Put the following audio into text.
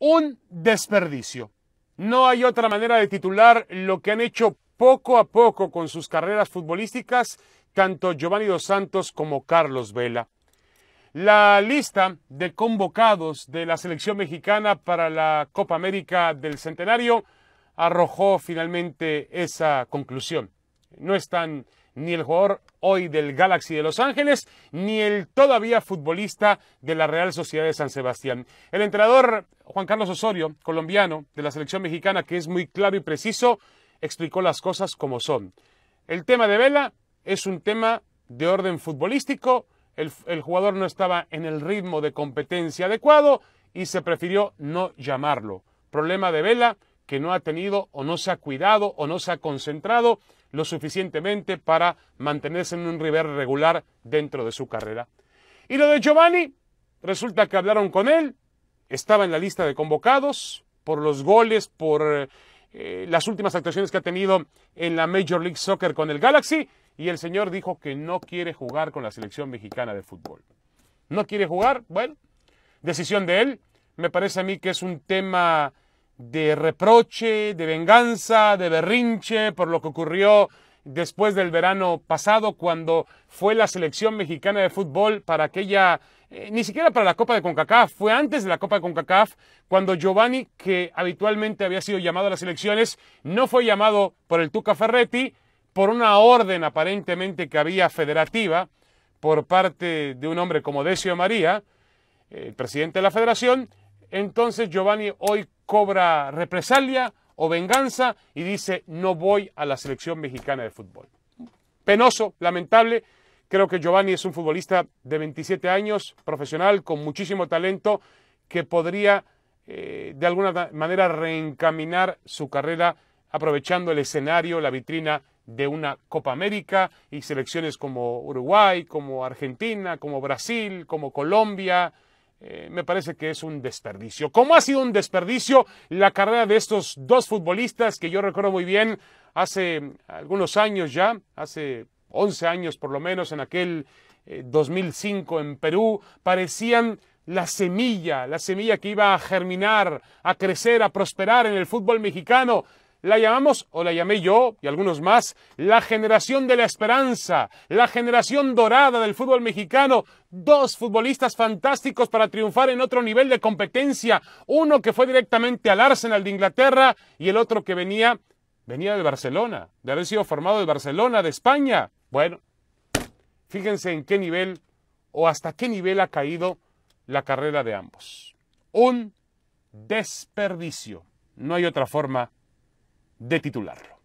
un desperdicio. No hay otra manera de titular lo que han hecho poco a poco con sus carreras futbolísticas tanto Giovanni Dos Santos como Carlos Vela. La lista de convocados de la selección mexicana para la Copa América del Centenario arrojó finalmente esa conclusión. No están ni el jugador hoy del Galaxy de Los Ángeles, ni el todavía futbolista de la Real Sociedad de San Sebastián. El entrenador Juan Carlos Osorio, colombiano de la selección mexicana, que es muy claro y preciso, explicó las cosas como son. El tema de Vela es un tema de orden futbolístico, el, el jugador no estaba en el ritmo de competencia adecuado y se prefirió no llamarlo. Problema de Vela, que no ha tenido o no se ha cuidado o no se ha concentrado lo suficientemente para mantenerse en un river regular dentro de su carrera. Y lo de Giovanni, resulta que hablaron con él, estaba en la lista de convocados por los goles, por eh, las últimas actuaciones que ha tenido en la Major League Soccer con el Galaxy, y el señor dijo que no quiere jugar con la selección mexicana de fútbol. ¿No quiere jugar? Bueno, decisión de él. Me parece a mí que es un tema de reproche, de venganza, de berrinche por lo que ocurrió después del verano pasado, cuando fue la selección mexicana de fútbol para aquella, eh, ni siquiera para la Copa de CONCACAF, fue antes de la Copa de CONCACAF, cuando Giovanni, que habitualmente había sido llamado a las elecciones, no fue llamado por el Tuca Ferretti, por una orden aparentemente que había federativa por parte de un hombre como Decio María, el presidente de la federación, entonces Giovanni hoy cobra represalia o venganza y dice no voy a la selección mexicana de fútbol. Penoso, lamentable. Creo que Giovanni es un futbolista de 27 años, profesional, con muchísimo talento, que podría eh, de alguna manera reencaminar su carrera aprovechando el escenario, la vitrina de una Copa América y selecciones como Uruguay, como Argentina, como Brasil, como Colombia, eh, me parece que es un desperdicio. ¿Cómo ha sido un desperdicio la carrera de estos dos futbolistas que yo recuerdo muy bien hace algunos años ya, hace 11 años por lo menos, en aquel 2005 eh, en Perú, parecían la semilla, la semilla que iba a germinar, a crecer, a prosperar en el fútbol mexicano. La llamamos, o la llamé yo y algunos más, la generación de la esperanza, la generación dorada del fútbol mexicano. Dos futbolistas fantásticos para triunfar en otro nivel de competencia. Uno que fue directamente al Arsenal de Inglaterra y el otro que venía, venía de Barcelona, de haber sido formado de Barcelona, de España. Bueno, fíjense en qué nivel o hasta qué nivel ha caído la carrera de ambos. Un desperdicio. No hay otra forma de titularlo.